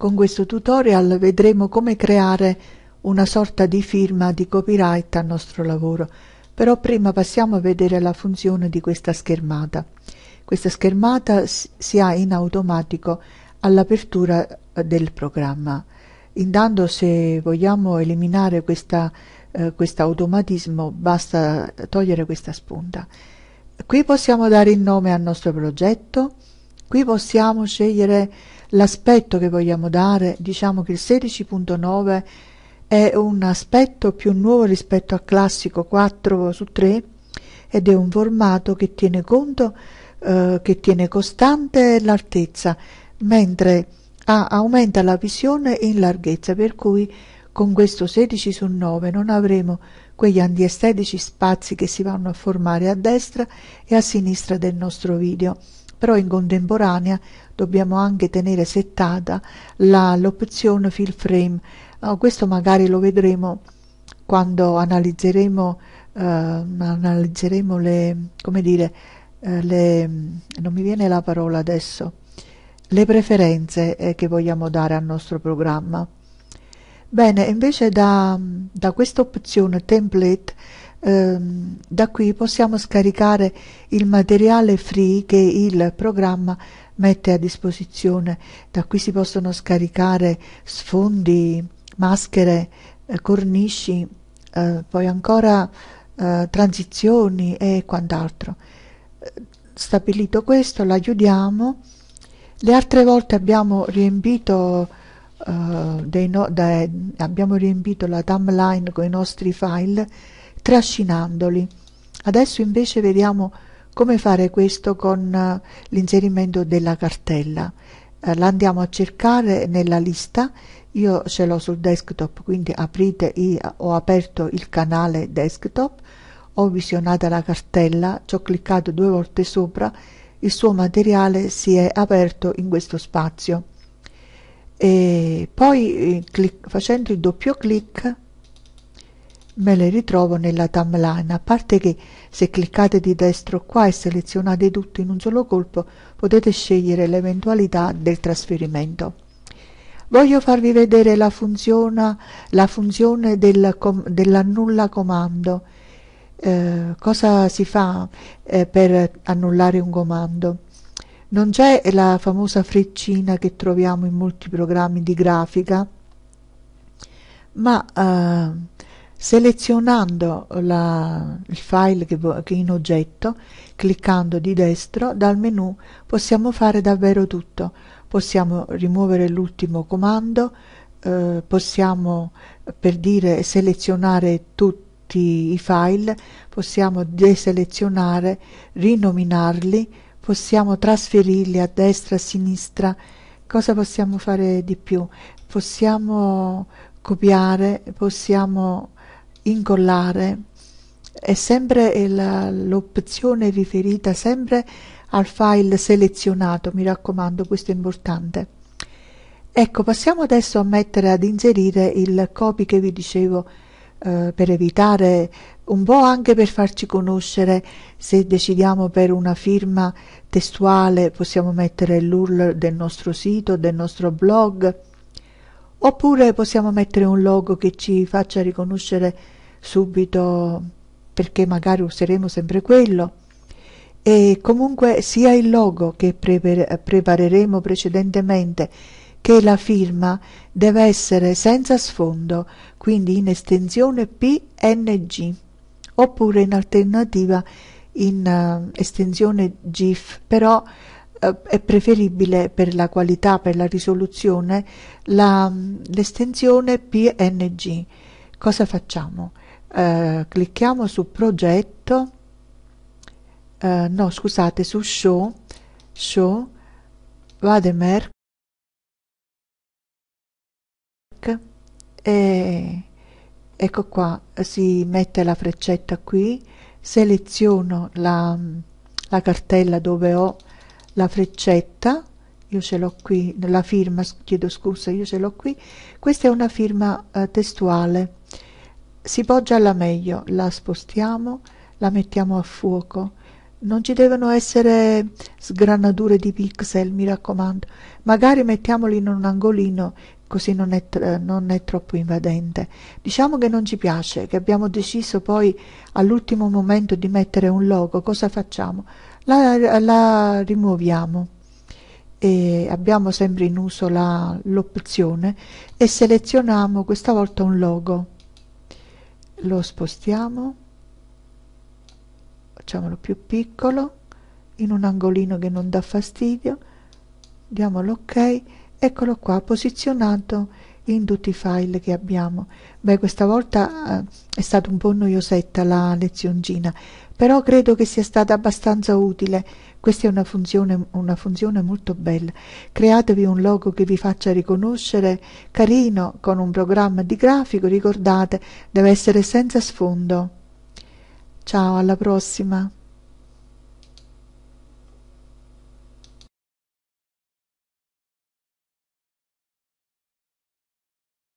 Con questo tutorial vedremo come creare una sorta di firma di copyright al nostro lavoro, però prima passiamo a vedere la funzione di questa schermata. Questa schermata si ha in automatico all'apertura eh, del programma. Intanto se vogliamo eliminare eh, questo eh, quest automatismo basta togliere questa spunta. Qui possiamo dare il nome al nostro progetto, qui possiamo scegliere l'aspetto che vogliamo dare, diciamo che il 16.9 è un aspetto più nuovo rispetto al classico 4 su 3 ed è un formato che tiene conto, eh, che tiene costante l'altezza, mentre ah, aumenta la visione in larghezza, per cui con questo 16 su 9 non avremo quegli antiestetici spazi che si vanno a formare a destra e a sinistra del nostro video però in contemporanea dobbiamo anche tenere settata l'opzione fill frame oh, questo magari lo vedremo quando analizzeremo, eh, analizzeremo le, come dire, eh, le, non mi viene la parola adesso, le preferenze eh, che vogliamo dare al nostro programma. Bene, invece da, da questa opzione template Ehm, da qui possiamo scaricare il materiale free che il programma mette a disposizione. Da qui si possono scaricare sfondi, maschere, eh, cornici, eh, poi ancora eh, transizioni e quant'altro. Eh, stabilito questo, la chiudiamo. Le altre volte abbiamo riempito, eh, no, da, abbiamo riempito la timeline con i nostri file trascinandoli. Adesso invece vediamo come fare questo con eh, l'inserimento della cartella. Eh, la andiamo a cercare nella lista, io ce l'ho sul desktop, quindi aprite, ho aperto il canale desktop, ho visionato la cartella, ci ho cliccato due volte sopra, il suo materiale si è aperto in questo spazio. E poi eh, facendo il doppio clic me le ritrovo nella timeline, a parte che se cliccate di destro qua e selezionate tutto in un solo colpo potete scegliere l'eventualità del trasferimento. Voglio farvi vedere la funzione, la funzione del com, dell'annulla comando. Eh, cosa si fa eh, per annullare un comando? Non c'è la famosa freccina che troviamo in molti programmi di grafica, ma eh, selezionando la, il file che, che in oggetto, cliccando di destro, dal menu possiamo fare davvero tutto. Possiamo rimuovere l'ultimo comando, eh, possiamo per dire selezionare tutti i file, possiamo deselezionare, rinominarli, possiamo trasferirli a destra, a sinistra. Cosa possiamo fare di più? Possiamo copiare, possiamo incollare è sempre l'opzione riferita sempre al file selezionato mi raccomando questo è importante ecco passiamo adesso a mettere ad inserire il copy che vi dicevo eh, per evitare un po' anche per farci conoscere se decidiamo per una firma testuale possiamo mettere l'url del nostro sito del nostro blog Oppure possiamo mettere un logo che ci faccia riconoscere subito perché magari useremo sempre quello. E comunque sia il logo che prepareremo precedentemente che la firma deve essere senza sfondo, quindi in estensione PNG oppure in alternativa in uh, estensione GIF, però eh, è preferibile per la qualità, per la risoluzione, mm, l'estensione PNG. Cosa facciamo? Eh, clicchiamo su progetto, eh, no scusate, su show, show, vademerc, e ecco qua, si mette la freccetta qui, seleziono la, mm, la cartella dove ho la freccetta, io ce l'ho qui, la firma, chiedo scusa, io ce l'ho qui, questa è una firma eh, testuale, si poggia alla meglio, la spostiamo, la mettiamo a fuoco, non ci devono essere sgranature di pixel, mi raccomando, magari mettiamoli in un angolino così non è, eh, non è troppo invadente. Diciamo che non ci piace, che abbiamo deciso poi all'ultimo momento di mettere un logo, cosa facciamo? La, la rimuoviamo e abbiamo sempre in uso l'opzione e selezioniamo questa volta un logo. Lo spostiamo, facciamolo più piccolo, in un angolino che non dà fastidio, diamo l'ok eccolo qua posizionato in tutti i file che abbiamo beh questa volta eh, è stata un po' noiosetta la lezioncina però credo che sia stata abbastanza utile questa è una funzione, una funzione molto bella createvi un logo che vi faccia riconoscere carino con un programma di grafico ricordate deve essere senza sfondo ciao alla prossima